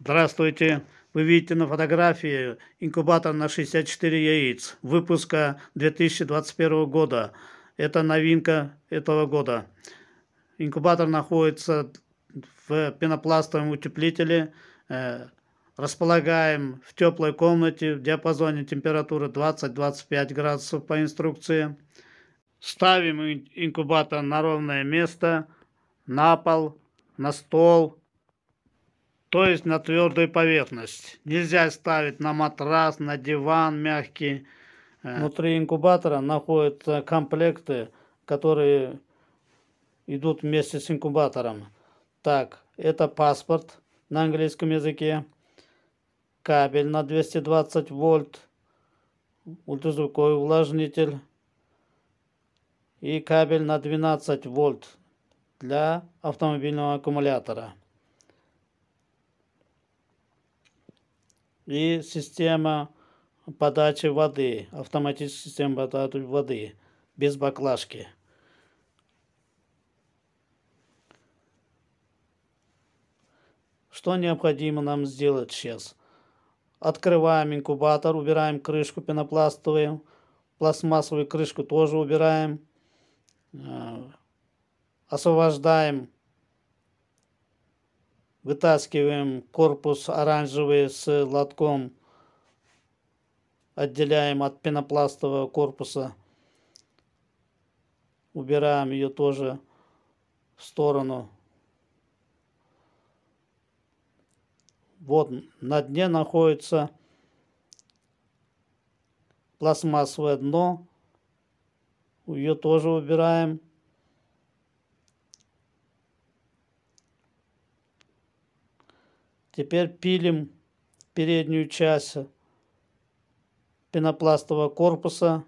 Здравствуйте! Вы видите на фотографии инкубатор на 64 яиц выпуска 2021 года. Это новинка этого года. Инкубатор находится в пенопластовом утеплителе. Э, располагаем в теплой комнате в диапазоне температуры 20-25 градусов по инструкции. Ставим инкубатор на ровное место, на пол, на стол, то есть на твердую поверхность. Нельзя ставить на матрас, на диван мягкий. Э, Внутри инкубатора находятся комплекты, которые идут вместе с инкубатором. Так, это паспорт на английском языке, кабель на 220 вольт, ультразвуковой увлажнитель и кабель на 12 вольт для автомобильного аккумулятора. и система подачи воды, автоматическая система подачи воды без баклажки. Что необходимо нам сделать сейчас? Открываем инкубатор, убираем крышку пенопластовую, пластмассовую крышку тоже убираем, э, освобождаем Вытаскиваем корпус оранжевый с лотком. Отделяем от пенопластового корпуса. Убираем ее тоже в сторону. Вот на дне находится пластмассовое дно. Ее тоже убираем. Теперь пилим переднюю часть пенопластового корпуса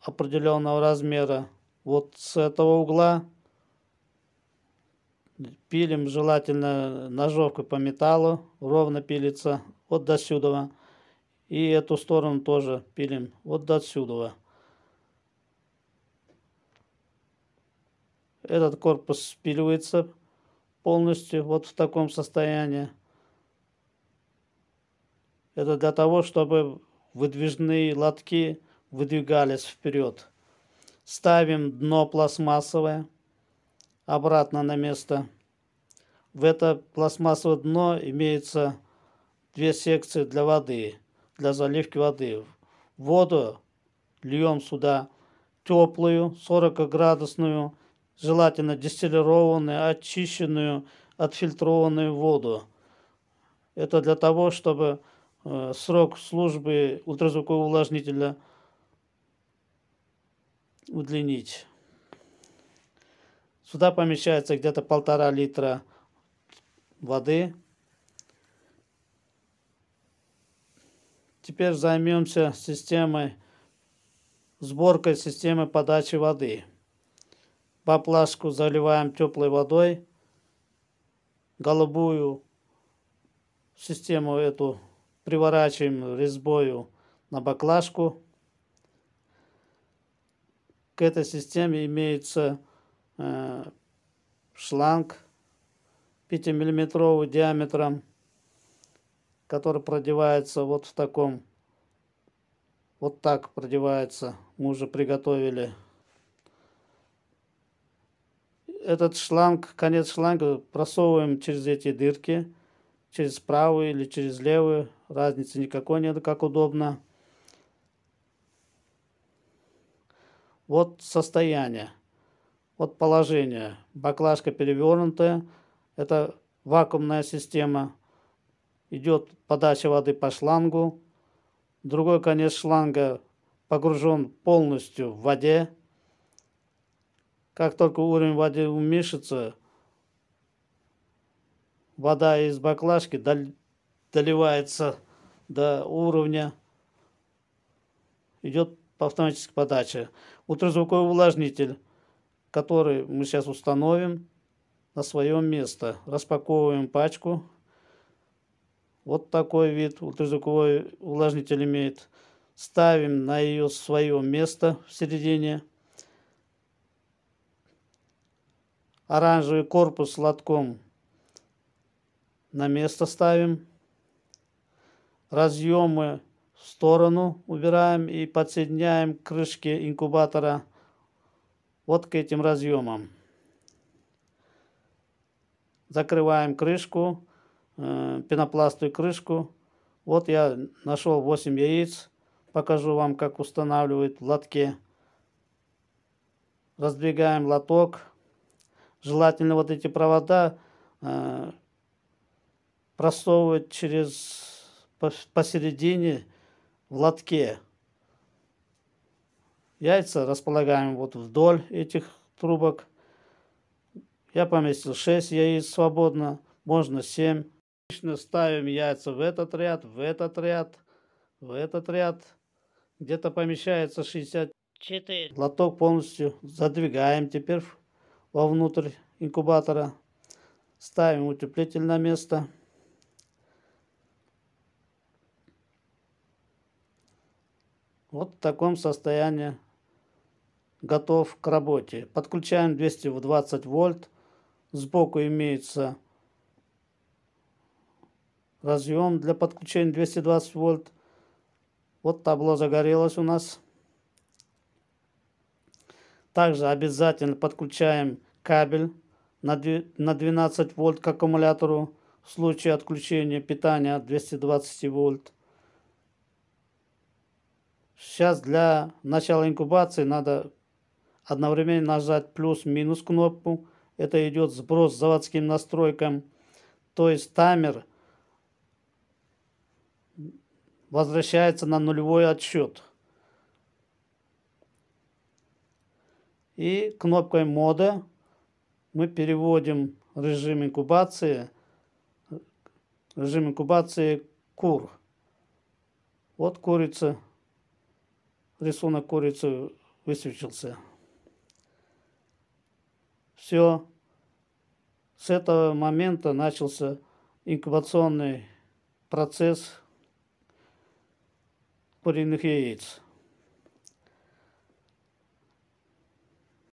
определенного размера. Вот с этого угла пилим желательно ножовкой по металлу, ровно пилится вот до сюда. И эту сторону тоже пилим вот до сюда. Этот корпус спиливается полностью вот в таком состоянии. Это для того, чтобы выдвижные лотки выдвигались вперед. Ставим дно пластмассовое обратно на место. В это пластмассовое дно имеется две секции для воды, для заливки воды. Воду льем сюда теплую, 40-градусную, желательно дистиллированную, очищенную, отфильтрованную воду. Это для того, чтобы э, срок службы ультразвукового увлажнителя удлинить. Сюда помещается где-то полтора литра воды. Теперь займемся системой, сборкой системы подачи воды. Поплашку заливаем теплой водой. Голубую систему эту приворачиваем резьбою на баклажку. К этой системе имеется э, шланг 5-миллиметровый диаметром, который продевается вот в таком, вот так продевается. Мы уже приготовили этот шланг, конец шланга просовываем через эти дырки, через правую или через левую, разницы никакой нет, как удобно. Вот состояние, вот положение. Баклажка перевернутая, это вакуумная система. Идет подача воды по шлангу. Другой конец шланга погружен полностью в воде. Как только уровень воды уменьшится, вода из баклажки доливается до уровня, идет по подача. Ультразвуковой увлажнитель, который мы сейчас установим на свое место. Распаковываем пачку. Вот такой вид ультразвуковой увлажнитель имеет. Ставим на ее свое место в середине. оранжевый корпус с лотком на место ставим. Разъемы в сторону убираем и подсоединяем к крышке инкубатора вот к этим разъемам. Закрываем крышку, э, пенопластую крышку. Вот я нашел 8 яиц. Покажу вам, как устанавливают в лотке. Раздвигаем лоток Желательно вот эти провода э, просовывать через посередине в лотке. Яйца располагаем вот вдоль этих трубок. Я поместил 6 яиц свободно, можно 7. Обычно ставим яйца в этот ряд, в этот ряд, в этот ряд. Где-то помещается 64. Лоток полностью задвигаем теперь вовнутрь инкубатора. Ставим утеплитель на место. Вот в таком состоянии готов к работе. Подключаем 220 вольт. Сбоку имеется разъем для подключения 220 вольт. Вот табло загорелось у нас. Также обязательно подключаем кабель на 12 вольт к аккумулятору в случае отключения питания 220 вольт. Сейчас для начала инкубации надо одновременно нажать плюс-минус кнопку. Это идет сброс заводским настройкам. То есть таймер возвращается на нулевой отсчет. И кнопкой мода мы переводим режим инкубации, режим инкубации кур. Вот курица, рисунок курицы высвечился. Все. С этого момента начался инкубационный процесс куриных яиц.